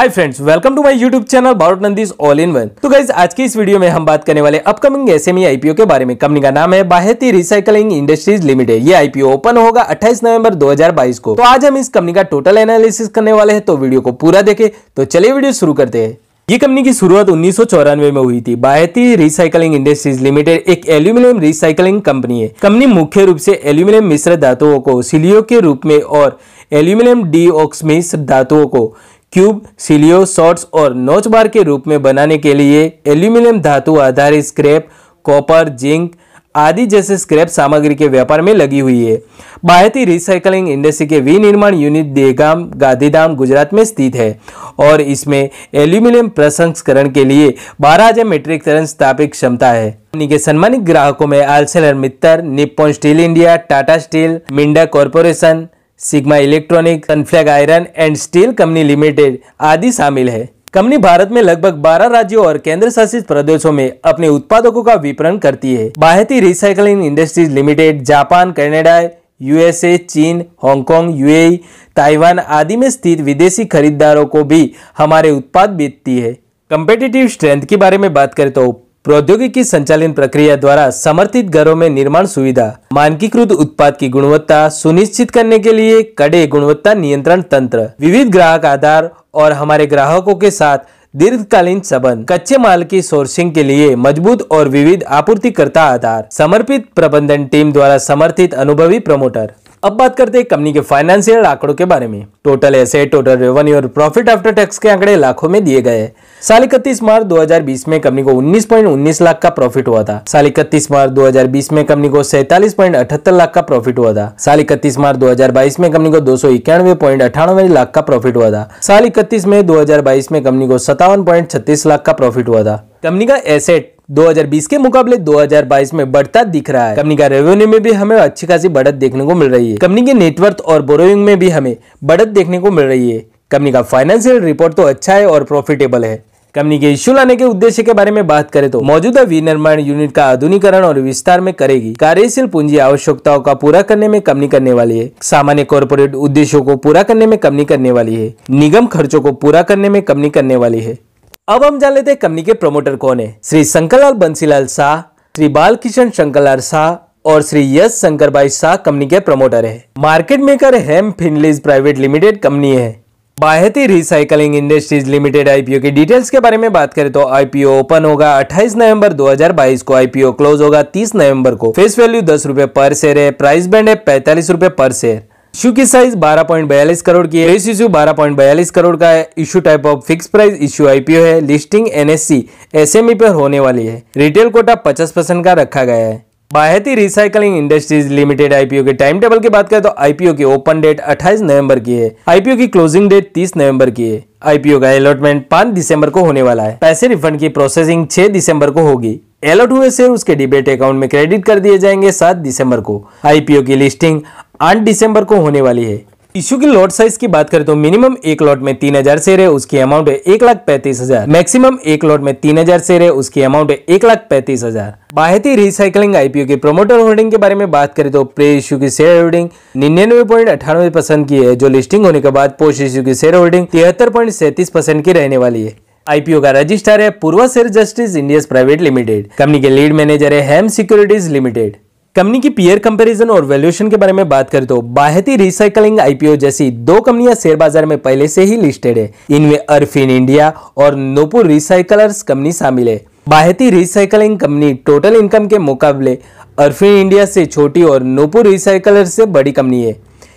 hi friends welcome to my YouTube channel Bharat नंदीज all in one तो guys आज की इस वीडियो में हम बात करने वाले अपकमिंग एसएमई आईपीओ के बारे में कंपनी का नाम है बाहेती रिसाइकलिंग इंडस्ट्रीज लिमिटेड ये आईपीओ ओपन होगा 28 नवंबर 2022 को तो आज हम इस कंपनी का टोटल एनालिसिस करने वाले हैं तो वीडियो को पूरा देखे तो चलिए वीडियो शुरू करते हैं ये कंपनी की शुरुआत उन्नीस में हुई थी बाहती रिसाइकलिंग इंडस्ट्रीज लिमिटेड एक एल्यूमिनियम रिसाइकलिंग कंपनी है कंपनी मुख्य रूप से एल्यूमिनियम मिश्र धातुओं को सिलियो के रूप में और एल्यूमिनियम डी मिश्र धातुओं को क्यूब सिलियो शॉर्ट्स और नोच बार के रूप में बनाने के लिए एल्यूमिनियम धातु आधारित स्क्रैप कॉपर जिंक आदि जैसे स्क्रैप सामग्री के व्यापार में लगी हुई है बाहती रिसाइकलिंग इंडस्ट्री के विनिर्माण यूनिट देगाम गांधीधाम गुजरात में स्थित है और इसमें एल्यूमिनियम प्रसंस्करण के लिए 12000 मीट्रिक टन स्थापित क्षमता है कंपनी के सम्मानित ग्राहकों में Arcelor Mittal Nippon Steel India Tata Steel Minda corporation Sigma electronic Sunflag iron and steel company limited आदि शामिल है कंपनी भारत में लगभग 12 राज्यों और केंद्र शासित प्रदेशों में अपने उत्पादकों का विपणन करती है Baheti recycling industries limited Japan Canada USA चीन हांगकांग यूएई ताइवान आदि में स्थित विदेशी खरीदारों को भी हमारे उत्पाद बेचती है कंपेटिटिव स्ट्रेंथ के बारे में बात करें तो प्रौद्योगिकी संचालन प्रक्रिया द्वारा समर्थित घरों में निर्माण सुविधा मानकीकृत उत्पाद की गुणवत्ता सुनिश्चित करने के लिए कड़े गुणवत्ता नियंत्रण तंत्र विविध ग्राहक आधार और हमारे ग्राहकों के साथ दीर्घकालीन संबंध कच्चे माल की सोर्सिंग के लिए मजबूत और विविध आपूर्तिकर्ता आधार समर्पित प्रबंधन टीम द्वारा समर्थित अनुभवी प्रमोटर अब बात करते हैं कंपनी के फाइनेंशियल आंकड़ों के बारे में टोटल एसेट टोटल रेवेन्यू और प्रॉफिट आफ्टर टैक्स के आंकड़े लाखों में दिए गए साल इकतीस मार्च 2020 में कंपनी को 19.19 लाख का प्रॉफिट हुआ था साल इकतीस मार्च 2020 में कंपनी को सैतालीस लाख का प्रॉफिट हुआ था साल इकतीस मार्च 2022 में कंपनी को दो लाख का प्रॉफिट हुआ था साल इकतीस मई 2022 में कंपनी को सत्तावन लाख का प्रॉफिट हुआ था कंपनी का एसेट 2020 के मुकाबले 2022 में बढ़ता दिख रहा है कंपनी का रेवेन्यू में भी हमें अच्छी खासी बढ़त देखने को मिल रही है कंपनी के नेटवर्थ और बोरोइंग में भी हमें बढ़त देखने को मिल रही है कंपनी का फाइनेंशियल रिपोर्ट तो अच्छा है और प्रॉफिटेबल है कंपनी के इश्यू लाने के उद्देश्य के बारे में बात करें तो मौजूदा विनिर्माण यूनिट का आधुनिकरण और विस्तार में करेगी कार्यशील पूंजी आवश्यकताओं का पूरा करने में कमी करने वाली है सामान्य कॉरपोरेट उद्देश्यों को पूरा करने में कमी करने वाली है निगम खर्चों को पूरा करने में कमी करने वाली है अब हम जान लेते हैं कंपनी के प्रमोटर कौन है श्री शंकरलाल बंसीलाल शाह श्री बाल किशन शंकरलाल शाह और श्री यश शंकर भाई शाह कंपनी के प्रमोटर है market maker Hem Finlease private limited company है Baheti recycling industries limited IPO की डिटेल्स के बारे में बात करें तो आईपीओ ओपन होगा 28 नवंबर 2022 को आईपीओ क्लोज होगा 30 नवंबर को फेस वैल्यू दस रुपए पर शेयर है प्राइस बैंड है पैंतालीस रुपए पर शेयर इशू की साइज 12.42 करोड़ की है इस 12.42 करोड़ का है issue type of fix price issue IPO है लिस्टिंग एनएससी एसएमई पर होने वाली है रिटेल कोटा 50 परसेंट का रखा गया है Baheti recycling industries limited IPO के टाइम टेबल की बात करें तो आईपीओ की ओपन डेट 28 नवंबर की है आईपीओ की क्लोजिंग डेट 30 नवंबर की है आईपीओ का अलॉटमेंट 5 दिसंबर को होने वाला है पैसे रिफंड की प्रोसेसिंग 6 दिसंबर को होगी अलॉट हुए शेयर उसके डिबेट अकाउंट में क्रेडिट कर दिए जाएंगे सात दिसंबर को आईपीओ की लिस्टिंग आठ दिसंबर को होने वाली है इश्यू की लॉट साइज की बात करें तो मिनिमम एक लॉट में तीन हजार शेयर है उसकी अमाउंट है एक लाख पैंतीस हजार मैक्सिमम एक लॉट में तीन हजार शेयर है उसकी अमाउंट है एक लाख पैंतीस हजार बाहती रिसाइकलिंग आईपीओ के प्रोमोटर होल्डिंग के बारे में बात करें तो प्रे इश्यू की शेयर होल्डिंग निन्यानवे पॉइंट अठानवे परसेंट की है जो लिस्टिंग होने के बाद पोस्ट इश्यू की शेयर होल्डिंग तिहत्तर पॉइंट सैंतीस परसेंट की रहने वाली है आईपीओ का रजिस्टर है Purva sharegistry India private limited company के लीड मैनेजर है हेम सिक्योरिटीज लिमिटेड कंपनी की पीयर कंपैरिजन और वैल्यूएशन के बारे में बात करें तो बाहती रिसाइकलिंग आईपीओ जैसी दो कंपनियां शेयर बाजार में पहले से ही लिस्टेड है इनमें अर्फिन इंडिया और नोपुर रिसाइकलर्स कंपनी शामिल है Baheti recycling company total income के मुकाबले अर्फिन इंडिया से छोटी और नोपुर रिसाइकलर से बड़ी कंपनी है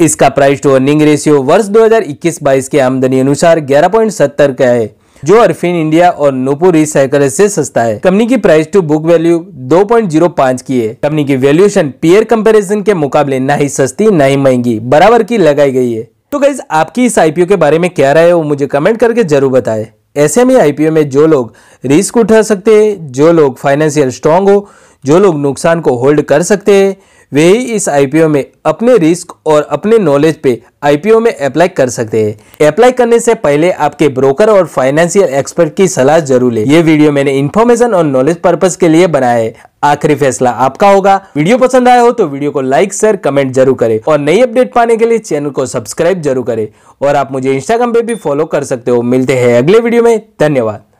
इसका प्राइस टू अर्निंग रेशियो वर्ष 2021-22 के आमदनी अनुसार 11.70 का है जो अर्फिन इंडिया और नोपो रिसाइकल से सस्ता है कंपनी की प्राइस टू बुक वैल्यू 2.05 की है कंपनी की वैल्यूएशन पीयर कंपैरिजन के मुकाबले ना ही सस्ती ना ही महंगी बराबर की लगाई गई है तो गाइज आपकी इस आईपीओ के बारे में क्या राय है वो मुझे कमेंट करके जरूर बताए ऐसे में आईपीओ में जो लोग रिस्क उठा सकते हैं जो लोग फाइनेंशियल स्ट्रांग हो जो लोग नुकसान को होल्ड कर सकते हैं वे ही इस आईपीओ में अपने रिस्क और अपने नॉलेज पे आईपीओ में अप्लाई कर सकते हैं अप्लाई करने से पहले आपके ब्रोकर और फाइनेंशियल एक्सपर्ट की सलाह जरूर लें ये वीडियो मैंने इन्फॉर्मेशन और नॉलेज पर्पज के लिए बनाया है आखिरी फैसला आपका होगा वीडियो पसंद आया हो तो वीडियो को लाइक शेयर कमेंट जरूर करे और नई अपडेट पाने के लिए चैनल को सब्सक्राइब जरूर करे और आप मुझे इंस्टाग्राम पे भी फॉलो कर सकते हो मिलते हैं अगले वीडियो में धन्यवाद